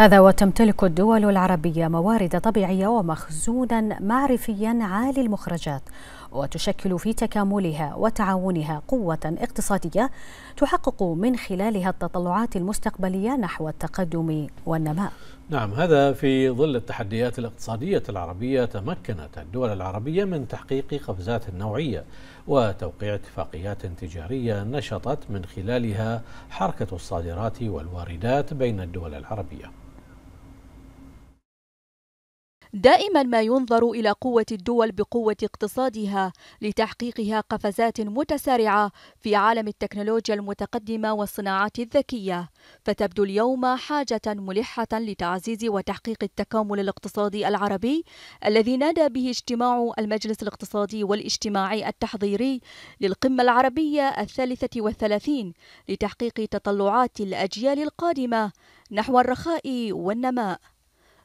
هذا وتمتلك الدول العربية موارد طبيعية ومخزونا معرفيا عالي المخرجات وتشكل في تكاملها وتعاونها قوة اقتصادية تحقق من خلالها التطلعات المستقبلية نحو التقدم والنماء. نعم هذا في ظل التحديات الاقتصادية العربية تمكنت الدول العربية من تحقيق قفزات نوعية وتوقيع اتفاقيات تجارية نشطت من خلالها حركة الصادرات والواردات بين الدول العربية. دائما ما ينظر الى قوه الدول بقوه اقتصادها لتحقيقها قفزات متسارعه في عالم التكنولوجيا المتقدمه والصناعات الذكيه فتبدو اليوم حاجه ملحه لتعزيز وتحقيق التكامل الاقتصادي العربي الذي نادى به اجتماع المجلس الاقتصادي والاجتماعي التحضيري للقمه العربيه الثالثه والثلاثين لتحقيق تطلعات الاجيال القادمه نحو الرخاء والنماء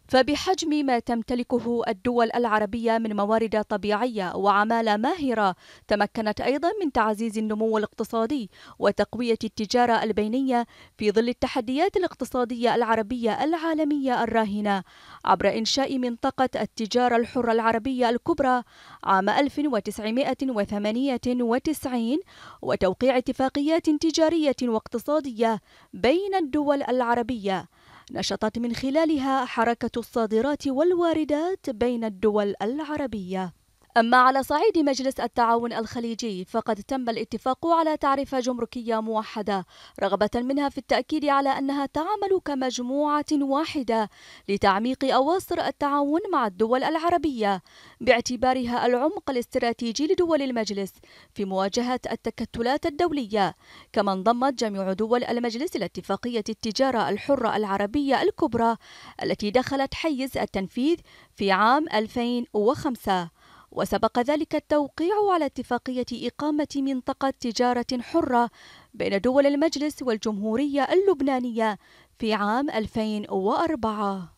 فبحجم ما تمتلكه الدول العربية من موارد طبيعية وعمالة ماهرة، تمكنت أيضا من تعزيز النمو الاقتصادي وتقوية التجارة البينية في ظل التحديات الاقتصادية العربية العالمية الراهنة عبر إنشاء منطقة التجارة الحرة العربية الكبرى عام 1998 وتوقيع اتفاقيات تجارية واقتصادية بين الدول العربية. نشطت من خلالها حركة الصادرات والواردات بين الدول العربية أما على صعيد مجلس التعاون الخليجي فقد تم الاتفاق على تعرفة جمركية موحدة رغبة منها في التأكيد على أنها تعمل كمجموعة واحدة لتعميق أواصر التعاون مع الدول العربية باعتبارها العمق الاستراتيجي لدول المجلس في مواجهة التكتلات الدولية كما انضمت جميع دول المجلس إلى اتفاقية التجارة الحرة العربية الكبرى التي دخلت حيز التنفيذ في عام 2005 وسبق ذلك التوقيع على اتفاقية إقامة منطقة تجارة حرة بين دول المجلس والجمهورية اللبنانية في عام 2004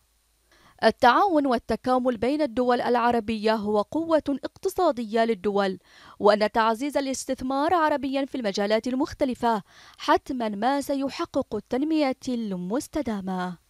التعاون والتكامل بين الدول العربية هو قوة اقتصادية للدول، وأن تعزيز الاستثمار عربيا في المجالات المختلفة حتما ما سيحقق التنمية المستدامة.